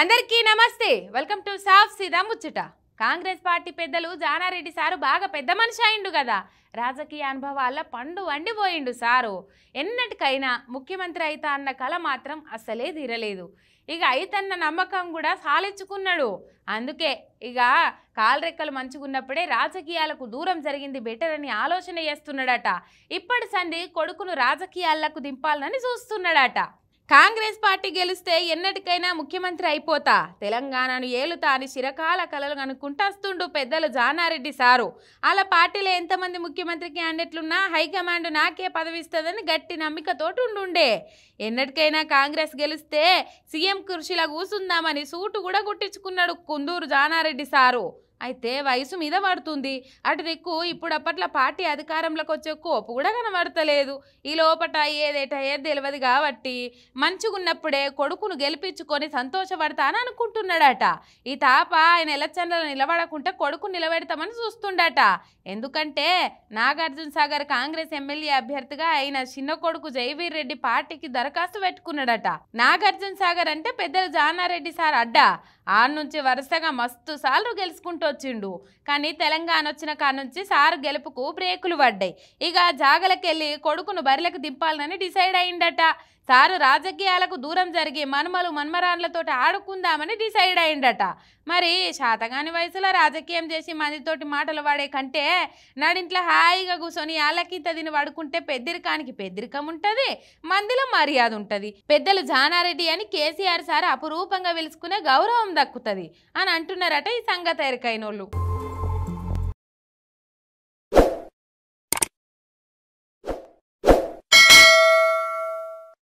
అందరికీ నమస్తే welcome to సాఫ్ సీదా ముచ్చట కాంగ్రెస్ పార్టీ పెద్దలు జానారెడ్డి సారు బాగా పెద్ద మనిషి అయిండు కదా రాజకీయ అనుభవాల పండు వండిపోయిండు సారు ఎన్నటికైనా ముఖ్యమంత్రి అయితా అన్న కళ మాత్రం అస్సలే తీరలేదు ఇక అయితన్న నమ్మకం కూడా సాలెచ్చుకున్నాడు అందుకే ఇక కాలరెక్కలు మంచుకున్నప్పుడే రాజకీయాలకు దూరం జరిగింది బెటర్ అని ఆలోచన చేస్తున్నాడట ఇప్పటి సంధి కొడుకును రాజకీయాలకు దింపాలని చూస్తున్నాడట కాంగ్రెస్ పార్టీ గెలిస్తే ఎన్నటికైనా ముఖ్యమంత్రి అయిపోతా తెలంగాణను ఏలుతా అని చిరకాల కలలు అనుకుంటాస్తుండు పెద్దలు జానారెడ్డి సారు అలా పార్టీలో ఎంతమంది ముఖ్యమంత్రికి క్యాండిడేట్లున్నా హైకమాండ్ నాకే పదవిస్తుందని గట్టి నమ్మికతోటి ఉండుండే ఎన్నటికైనా కాంగ్రెస్ గెలిస్తే సీఎం కృషిలా కూసుందామని సూటు కూడా గుట్టించుకున్నాడు కుందూరు జానారెడ్డి సారు అయితే వయసు మీద పడుతుంది అటు దిక్కు ఇప్పుడప్పట్లో పార్టీ అధికారంలోకి వచ్చే కోపు కూడా కనబడతలేదు ఈ లోపట ఏదేట ఏది తెలియదు కాబట్టి మంచిగున్నప్పుడే కొడుకును గెలిపించుకొని సంతోషపడతానని అనుకుంటున్నాడట ఈ తాప ఆయన ఎలక్షన్లలో నిలబడకుంటే కొడుకు నిలబెడతామని చూస్తుండట ఎందుకంటే నాగార్జున సాగర్ కాంగ్రెస్ ఎమ్మెల్యే అభ్యర్థిగా ఆయన చిన్న కొడుకు జయవీర్ రెడ్డి పార్టీకి దరఖాస్తు పెట్టుకున్నాడట నాగార్జున సాగర్ అంటే పెద్దలు జానారెడ్డి సార్ అడ్డా ఆ నుంచి వరుసగా మస్తు సార్లు గెలుచుకుంటూ వచ్చిండు కానీ తెలంగాణ వచ్చిన కాడ నుంచి సార్ గెలుపుకు బ్రేకులు పడ్డాయి ఇక జాగలకెళ్ళి కొడుకును బరిలకు దింపాలని డిసైడ్ అయిందట సారు రాజకీయాలకు దూరం జరిగి మనుమలు మన్మరాన్లతో ఆడుకుందామని డిసైడ్ అయిందట మరి శాతగాని వయసులో రాజకీయం చేసి మందితోటి మాటలు వాడే కంటే నాడింట్లో హాయిగా కూర్చొని ఆలకి తదిని పడుకుంటే పెద్దరికానికి పెద్దరికం ఉంటుంది మందిలో మర్యాద ఉంటుంది పెద్దలు జానారెడ్డి అని కేసీఆర్ సార్ అపురూపంగా పిలుచుకునే గౌరవం దక్కుతుంది అని అంటున్నారట ఈ సంగతి వాళ్ళు